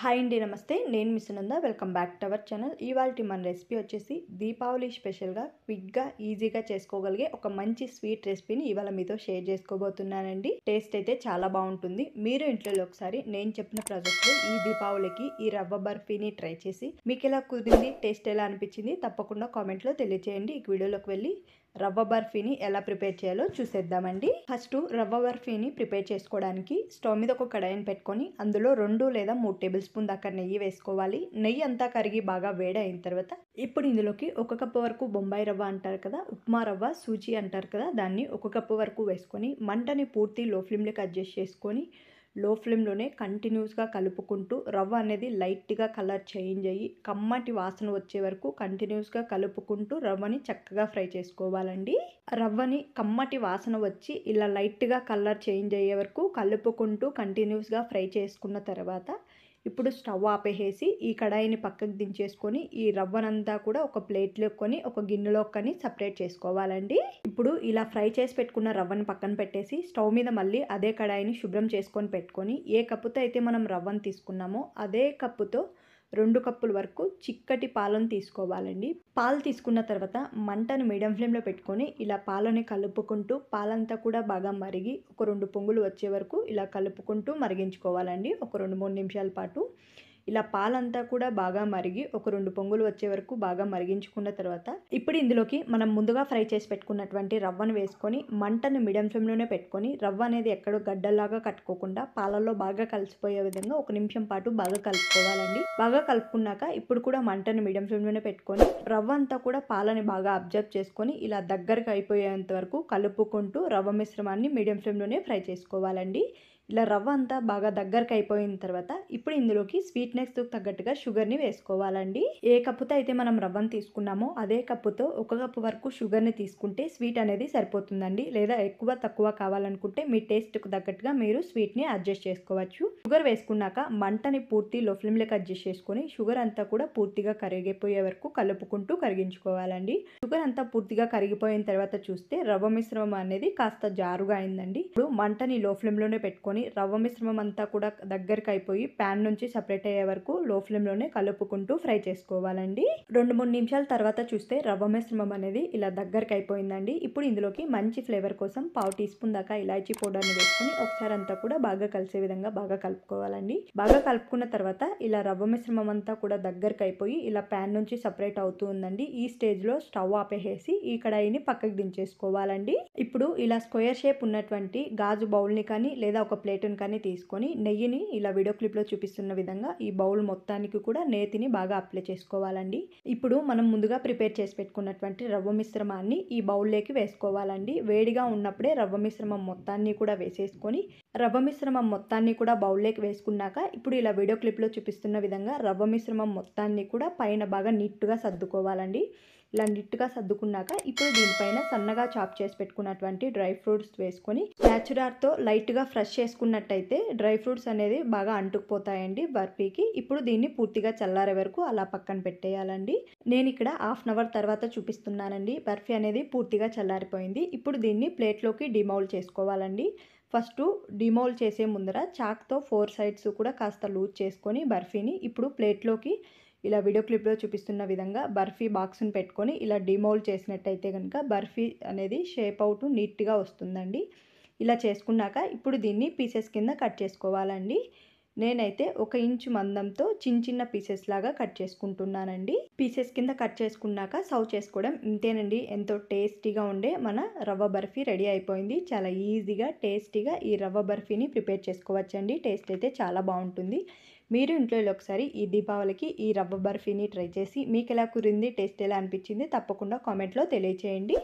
hi అండి నమస్తే నేను miss Nanda welcome back to our channel ఇవాళ మన రెసిపీ వచ్చేసి దీపావళి స్పెషల్గా క్విక్గా ఈజీగా చేసుకోగలిగే ఒక మంచి స్వీట్ రెసిపీని ఇవాళ మీతో షేర్ చేసుకోబోతున్నానండి టేస్ట్ అయితే చాలా బాగుంటుంది మీరు ఇంట్లో ఒకసారి నేను చెప్పిన ప్రాజెక్ట్లో ఈ దీపావళికి ఈ రవ్వ బర్ఫీని ట్రై చేసి మీకు ఎలా కుదిరింది టేస్ట్ ఎలా అనిపించింది తప్పకుండా కామెంట్లో తెలియచేయండి ఈ వీడియోలోకి వెళ్ళి రవ్వ బర్ఫీని ఎలా ప్రిపేర్ చేయాలో చూసేద్దామండి ఫస్ట్ రవ్వ బర్ఫీని ప్రిపేర్ చేసుకోవడానికి స్టవ్ మీద ఒక కడాయిని పెట్టుకొని అందులో రెండు లేదా మూడు టేబుల్ స్పూన్ దాకా నెయ్యి వేసుకోవాలి నెయ్యి అంతా కరిగి బాగా అయిన తర్వాత ఇప్పుడు ఇందులోకి ఒక కప్పు వరకు బొంబాయి రవ్వ అంటారు కదా ఉప్మా రవ్వ సూచి అంటారు కదా దాన్ని ఒక కప్పు వరకు వేసుకొని మంటని పూర్తి లో ఫ్లేమ్లోకి అడ్జస్ట్ చేసుకొని లో ఫ్లేమ్లోనే కంటిన్యూస్గా కలుపుకుంటూ రవ్వ అనేది లైట్గా కలర్ చేంజ్ అయ్యి కమ్మటి వాసన వచ్చే వరకు కంటిన్యూస్గా కలుపుకుంటూ రవ్వని చక్కగా ఫ్రై చేసుకోవాలండి రవ్వని కమ్మటి వాసన వచ్చి ఇలా లైట్గా కలర్ చేంజ్ అయ్యే వరకు కలుపుకుంటూ కంటిన్యూస్గా ఫ్రై చేసుకున్న తర్వాత ఇప్పుడు స్టవ్ ఆపేసేసి ఈ కడాయిని పక్కకు దించేసుకొని ఈ రవ్వనంతా కూడా ఒక ప్లేట్లో కొని ఒక గిన్నెలో కొని సపరేట్ చేసుకోవాలండి ఇప్పుడు ఇలా ఫ్రై చేసి పెట్టుకున్న రవ్వను పక్కన పెట్టేసి స్టవ్ మీద మళ్ళీ అదే కడాయిని శుభ్రం చేసుకొని పెట్టుకొని ఏ కప్పుతో అయితే మనం రవ్వను తీసుకున్నామో అదే కప్పుతో రెండు కప్పుల వరకు చిక్కటి పాలను తీసుకోవాలండి పాలు తీసుకున్న తర్వాత మంటను మీడియం ఫ్లేమ్లో పెట్టుకొని ఇలా పాలని కలుపుకుంటూ పాలంతా కూడా బాగా మరిగి ఒక రెండు పొంగులు వచ్చే వరకు ఇలా కలుపుకుంటూ మరిగించుకోవాలండి ఒక రెండు మూడు నిమిషాల పాటు ఇలా పాలంతా కూడా బాగా మరిగి ఒక రెండు పొంగులు వచ్చే వరకు బాగా మరిగించుకున్న తర్వాత ఇప్పుడు ఇందులోకి మనం ముందుగా ఫ్రై చేసి పెట్టుకున్నటువంటి రవ్వను వేసుకొని మంటను మీడియం ఫ్లేమ్లోనే పెట్టుకొని రవ్వ అనేది ఎక్కడో గడ్డల్లాగా కట్టుకోకుండా పాలల్లో బాగా కలిసిపోయే విధంగా ఒక నిమిషం పాటు బాగా కలుపుకోవాలండి బాగా కలుపుకున్నాక ఇప్పుడు కూడా మంటను మీడియం ఫ్లేమ్లోనే పెట్టుకొని రవ్వ అంతా కూడా పాలని బాగా అబ్జర్వ్ చేసుకొని ఇలా దగ్గరకు అయిపోయేంత వరకు కలుపుకుంటూ రవ్వ మిశ్రమాన్ని మీడియం ఫ్లేమ్లోనే ఫ్రై చేసుకోవాలండి ఇలా రవ్వ అంతా బాగా దగ్గరకు అయిపోయిన తర్వాత ఇప్పుడు ఇందులోకి స్వీట్నెస్ తగ్గట్టుగా షుగర్ని వేసుకోవాలండి ఏ కప్పుతో అయితే మనం రవ్వను తీసుకున్నామో అదే కప్పుతో ఒక కప్పు వరకు షుగర్ని తీసుకుంటే స్వీట్ అనేది సరిపోతుందండి లేదా ఎక్కువ తక్కువ కావాలనుకుంటే మీ టేస్ట్కు తగ్గట్టుగా మీరు స్వీట్ని అడ్జస్ట్ చేసుకోవచ్చు షుగర్ వేసుకున్నాక మంటని పూర్తి లో లెక్క అడ్జస్ట్ చేసుకొని షుగర్ అంతా కూడా పూర్తిగా కరిగిపోయే వరకు కలుపుకుంటూ కరిగించుకోవాలండి షుగర్ అంతా పూర్తిగా కరిగిపోయిన తర్వాత చూస్తే రవ్వ మిశ్రమం అనేది కాస్త జారుగా అయిందండి ఇప్పుడు మంటని లో లోనే పెట్టుకొని పెట్టుకొని రవ్వ మిశ్రమం అంతా కూడా దగ్గరికి అయిపోయి ప్యాన్ నుంచి సపరేట్ అయ్యే వరకు లో ఫ్లేమ్లోనే కలుపుకుంటూ ఫ్రై చేసుకోవాలండి రెండు మూడు నిమిషాల తర్వాత చూస్తే రవ్వ మిశ్రమం అనేది ఇలా దగ్గరికి అయిపోయిందండి ఇప్పుడు ఇందులోకి మంచి ఫ్లేవర్ కోసం పావు టీ స్పూన్ దాకా ఇలాచీ పౌడర్ని వేసుకొని ఒకసారి అంతా కూడా బాగా కలిసే విధంగా బాగా కలుపుకోవాలండి బాగా కలుపుకున్న తర్వాత ఇలా రవ్వ మిశ్రమం అంతా కూడా దగ్గరికి అయిపోయి ఇలా ప్యాన్ నుంచి సపరేట్ అవుతూ ఉందండి ఈ స్టేజ్లో స్టవ్ ఆపేసేసి ఈ కడాయిని పక్కకు దించేసుకోవాలండి ఇప్పుడు ఇలా స్క్వేర్ షేప్ ఉన్నటువంటి గాజు బౌల్ని కానీ లేదా ఒక ప్లేటును కానీ తీసుకొని నెయ్యిని ఇలా వీడియో క్లిప్లో చూపిస్తున్న విధంగా ఈ బౌల్ మొత్తానికి కూడా నేతిని బాగా అప్లై చేసుకోవాలండి ఇప్పుడు మనం ముందుగా ప్రిపేర్ చేసి పెట్టుకున్నటువంటి రవ్వ మిశ్రమాన్ని ఈ బౌల్లోకి వేసుకోవాలండి వేడిగా ఉన్నప్పుడే రవ్వ మిశ్రమం మొత్తాన్ని కూడా వేసేసుకొని రవ్వ మిశ్రమం మొత్తాన్ని కూడా బౌల్లోకి వేసుకున్నాక ఇప్పుడు ఇలా వీడియో క్లిప్లో చూపిస్తున్న విధంగా రవ్వ మిశ్రమం మొత్తాన్ని కూడా పైన బాగా నీట్గా సర్దుకోవాలండి ఇలా నిట్టుగా సర్దుకున్నాక ఇప్పుడు దీనిపైన సన్నగా చాప్ చేసి పెట్టుకున్నటువంటి డ్రై ఫ్రూట్స్ వేసుకొని స్టాచురార్తో లైట్గా ఫ్రెష్ చేసుకున్నట్టయితే డ్రై ఫ్రూట్స్ అనేది బాగా అంటుకుపోతాయండి బర్ఫీకి ఇప్పుడు దీన్ని పూర్తిగా చల్లారే వరకు అలా పక్కన పెట్టేయాలండి నేను ఇక్కడ హాఫ్ అన్ అవర్ తర్వాత చూపిస్తున్నానండి బర్ఫీ అనేది పూర్తిగా చల్లారిపోయింది ఇప్పుడు దీన్ని ప్లేట్లోకి డిమౌల్ చేసుకోవాలండి ఫస్ట్ డిమౌల్ చేసే ముందర చాక్తో ఫోర్ సైడ్స్ కూడా కాస్త లూజ్ చేసుకొని బర్ఫీని ఇప్పుడు ప్లేట్లోకి ఇలా వీడియో క్లిప్లో చూపిస్తున్న విధంగా బర్ఫీ బాక్స్ని పెట్టుకొని ఇలా డిమోల్డ్ చేసినట్టయితే కనుక బర్ఫీ అనేది షేప్ అవుట్ నీట్గా వస్తుందండి ఇలా చేసుకున్నాక ఇప్పుడు దీన్ని పీసెస్ కింద కట్ చేసుకోవాలండి నేనైతే ఒక ఇంచు మందంతో చిన్న చిన్న పీసెస్ లాగా కట్ చేసుకుంటున్నానండి పీసెస్ కింద కట్ చేసుకున్నాక సర్వ్ చేసుకోవడం ఇంతేనండి ఎంతో టేస్టీగా ఉండే మన రవ్వ బర్ఫీ రెడీ అయిపోయింది చాలా ఈజీగా టేస్టీగా ఈ రవ్వ బర్ఫీని ప్రిపేర్ చేసుకోవచ్చండి టేస్ట్ అయితే చాలా బాగుంటుంది మీరు ఇంట్లో ఒకసారి ఈ దీపావళికి ఈ రవ్వ బర్ఫీని ట్రై చేసి మీకు ఎలా కురింది టేస్ట్ ఎలా అనిపించింది తప్పకుండా కామెంట్లో తెలియచేయండి